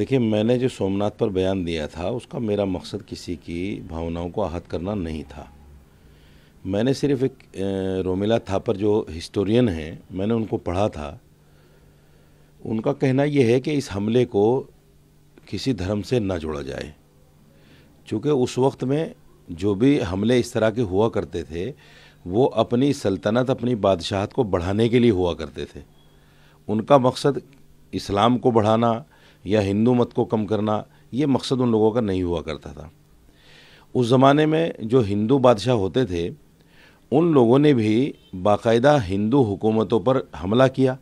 देखिए मैंने जो सोमनाथ पर बयान दिया था उसका मेरा मकसद किसी की भावनाओं को आहत करना नहीं था मैंने सिर्फ एक रोमिला थापर जो हिस्टोरियन हैं मैंने उनको पढ़ा था उनका कहना यह है कि इस हमले को किसी धर्म से ना जोड़ा जाए क्योंकि उस वक्त में जो भी हमले इस तरह के हुआ करते थे वो अपनी सल्तनत अपनी बादशाहत को बढ़ाने के लिए हुआ करते थे उनका मकसद इस्लाम को बढ़ाना या हिंदू मत को कम करना ये मकसद उन लोगों का नहीं हुआ करता था उस ज़माने में जो हिंदू बादशाह होते थे उन लोगों ने भी बाकायदा हिंदू हुकूमतों पर हमला किया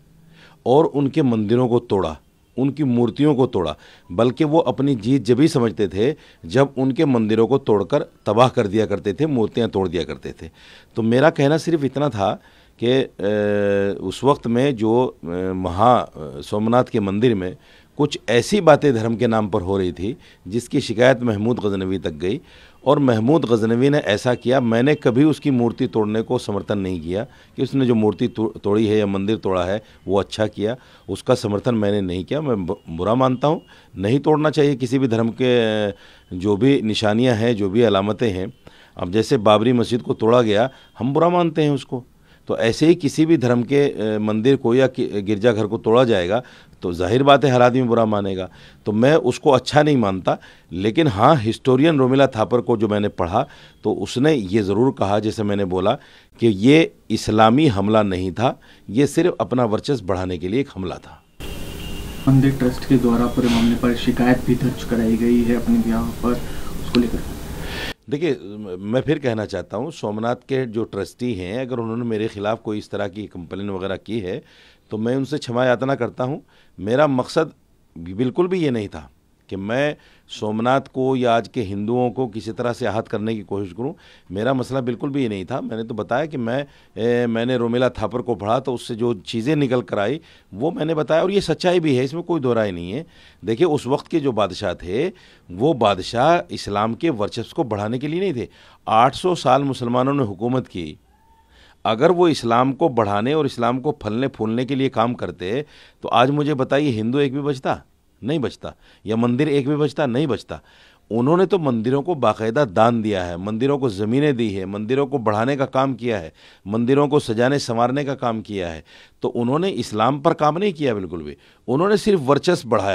और उनके मंदिरों को तोड़ा उनकी मूर्तियों को तोड़ा बल्कि वो अपनी जीत जब ही समझते थे जब उनके मंदिरों को तोड़कर तबाह कर दिया करते थे मूर्तियाँ तोड़ दिया करते थे तो मेरा कहना सिर्फ इतना था कि उस वक्त में जो महा सोमनाथ के मंदिर में कुछ ऐसी बातें धर्म के नाम पर हो रही थी जिसकी शिकायत महमूद गजनवी तक गई और महमूद गजनवी ने ऐसा किया मैंने कभी उसकी मूर्ति तोड़ने को समर्थन नहीं किया कि उसने जो मूर्ति तो, तोड़ी है या मंदिर तोड़ा है वो अच्छा किया उसका समर्थन मैंने नहीं किया मैं बुरा मानता हूँ नहीं तोड़ना चाहिए किसी भी धर्म के जो भी निशानियाँ हैं जो भी अलामतें हैं अब जैसे बाबरी मस्जिद को तोड़ा गया हम बुरा मानते हैं उसको तो ऐसे ही किसी भी धर्म के मंदिर को या गिरजाघर को तोड़ा जाएगा तो जाहिर बात है हर आदमी बुरा मानेगा तो मैं उसको अच्छा नहीं मानता लेकिन हाँ हिस्टोरियन रोमिला थापर को जो मैंने पढ़ा तो उसने ये ज़रूर कहा जैसे मैंने बोला कि ये इस्लामी हमला नहीं था ये सिर्फ अपना वर्चस्व बढ़ाने के लिए एक हमला था मंदिर ट्रस्ट के द्वारा पूरे मामले पर शिकायत भी दर्ज कराई गई है अपने यहाँ पर देखिए मैं फिर कहना चाहता हूँ सोमनाथ के जो ट्रस्टी हैं अगर उन्होंने मेरे खिलाफ़ कोई इस तरह की कंप्लेन वगैरह की है तो मैं उनसे क्षमा यातना करता हूँ मेरा मकसद बिल्कुल भी ये नहीं था कि मैं सोमनाथ को या आज के हिंदुओं को किसी तरह से आहत करने की कोशिश करूं मेरा मसला बिल्कुल भी ये नहीं था मैंने तो बताया कि मैं ए, मैंने रोमिला थापर को पढ़ा तो उससे जो चीज़ें निकल कर आई वो मैंने बताया और ये सच्चाई भी है इसमें कोई दोहराई नहीं है देखिए उस वक्त के जो बादशाह थे वो बादशाह इस्लाम के वर्चस्व को बढ़ाने के लिए नहीं थे आठ साल मुसलमानों ने हुकूमत की अगर वो इस्लाम को बढ़ाने और इस्लाम को फलने फूलने के लिए काम करते तो आज मुझे बताइए हिंदू एक भी बचता नहीं बचता या मंदिर एक भी बचता नहीं बचता उन्होंने तो मंदिरों को बाकायदा दान दिया है मंदिरों को ज़मीनें दी है मंदिरों को बढ़ाने का काम किया है मंदिरों को सजाने संवारने का काम किया है तो उन्होंने इस्लाम पर काम नहीं किया बिल्कुल भी उन्होंने सिर्फ वर्चस्व बढ़ाया